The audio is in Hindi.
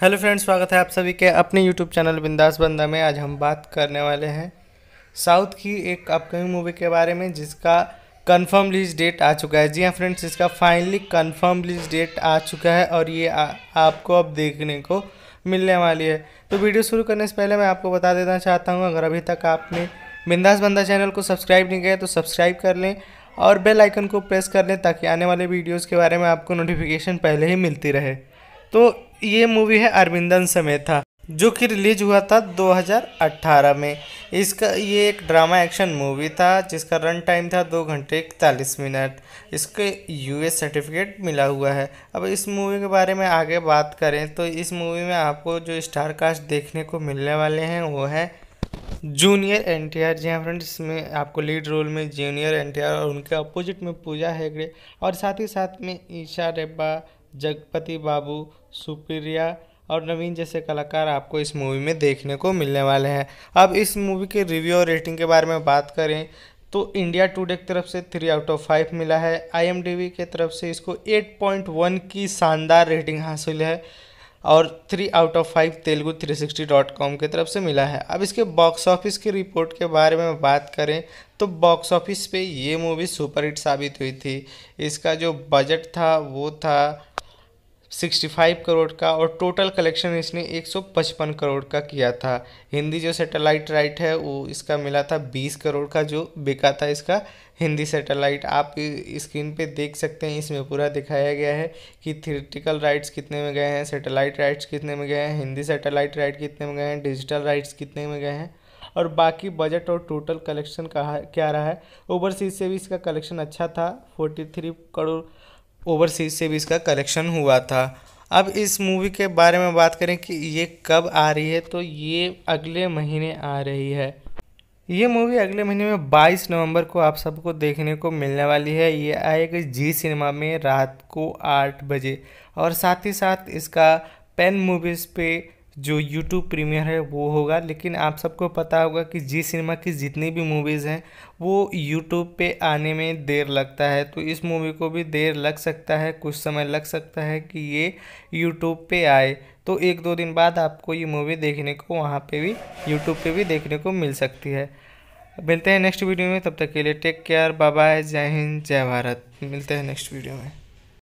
हेलो फ्रेंड्स स्वागत है आप सभी के अपने यूट्यूब चैनल बिंदास बंदा में आज हम बात करने वाले हैं साउथ की एक अपकमिंग मूवी के बारे में जिसका कंफर्म रिलीज डेट आ चुका है जी हाँ फ्रेंड्स इसका फाइनली कंफर्म रिलीज डेट आ चुका है और ये आ, आपको अब देखने को मिलने वाली है तो वीडियो शुरू करने से पहले मैं आपको बता देना चाहता हूँ अगर अभी तक आपने बिंदास बंदा चैनल को सब्सक्राइब नहीं किया तो सब्सक्राइब कर लें और बेल आइकन को प्रेस कर लें ताकि आने वाले वीडियोस के बारे में आपको नोटिफिकेशन पहले ही मिलती रहे तो ये मूवी है अरविंदन समेथा जो कि रिलीज हुआ था 2018 में इसका ये एक ड्रामा एक्शन मूवी था जिसका रन टाइम था दो घंटे इकतालीस मिनट इसके यूएस सर्टिफिकेट मिला हुआ है अब इस मूवी के बारे में आगे बात करें तो इस मूवी में आपको जो स्टार कास्ट देखने को मिलने वाले हैं वो है जूनियर एन टी आर जी हाँ फ्रेंड्स इसमें आपको लीड रोल में जूनियर एन टी आर और उनके अपोजिट में पूजा हेगड़े और साथ ही साथ में ईशा रेब्बा जगपति बाबू सुप्रिया और नवीन जैसे कलाकार आपको इस मूवी में देखने को मिलने वाले हैं अब इस मूवी के रिव्यू और रेटिंग के बारे में बात करें तो इंडिया टुडे की तरफ से थ्री आउट ऑफ फाइव मिला है आई के तरफ से इसको 8.1 की शानदार रेटिंग हासिल है और three out of five Telugu three sixty dot com की तरफ से मिला है अब इसके बॉक्स ऑफिस की रिपोर्ट के बारे में बात करें तो बॉक्स ऑफिस पे ये मूवी सुपर हिट साबित हुई थी इसका जो बजट था वो था 65 करोड़ का और टोटल कलेक्शन इसने 155 करोड़ का किया था हिंदी जो सेटेलाइट राइट है वो इसका मिला था 20 करोड़ का जो बिका था इसका हिंदी सेटेलाइट आप स्क्रीन पे देख सकते हैं इसमें पूरा दिखाया गया है कि थिएटिकल राइट्स कितने में गए हैं सेटेलाइट राइट्स कितने में गए हैं हिंदी सेटेलाइट राइट कितने में गए हैं डिजिटल राइट्स कितने में गए हैं और बाकी बजट और टोटल कलेक्शन कहा क्या रहा है ओवरसीज से भी इसका कलेक्शन अच्छा था फोर्टी करोड़ ओवरसीज से भी इसका कलेक्शन हुआ था अब इस मूवी के बारे में बात करें कि ये कब आ रही है तो ये अगले महीने आ रही है ये मूवी अगले महीने में 22 नवंबर को आप सबको देखने को मिलने वाली है ये आएगी जी सिनेमा में रात को आठ बजे और साथ ही साथ इसका पेन मूवीज़ पे जो यूट्यूब प्रीमियर है वो होगा लेकिन आप सबको पता होगा कि जी सिनेमा की जितनी भी मूवीज़ हैं वो यूट्यूब पे आने में देर लगता है तो इस मूवी को भी देर लग सकता है कुछ समय लग सकता है कि ये यूट्यूब पे आए तो एक दो दिन बाद आपको ये मूवी देखने को वहाँ पे भी यूट्यूब पे भी देखने को मिल सकती है मिलते हैं नेक्स्ट वीडियो में तब तक के लिए टेक केयर बाय जय हिंद जय भारत मिलते हैं नेक्स्ट वीडियो में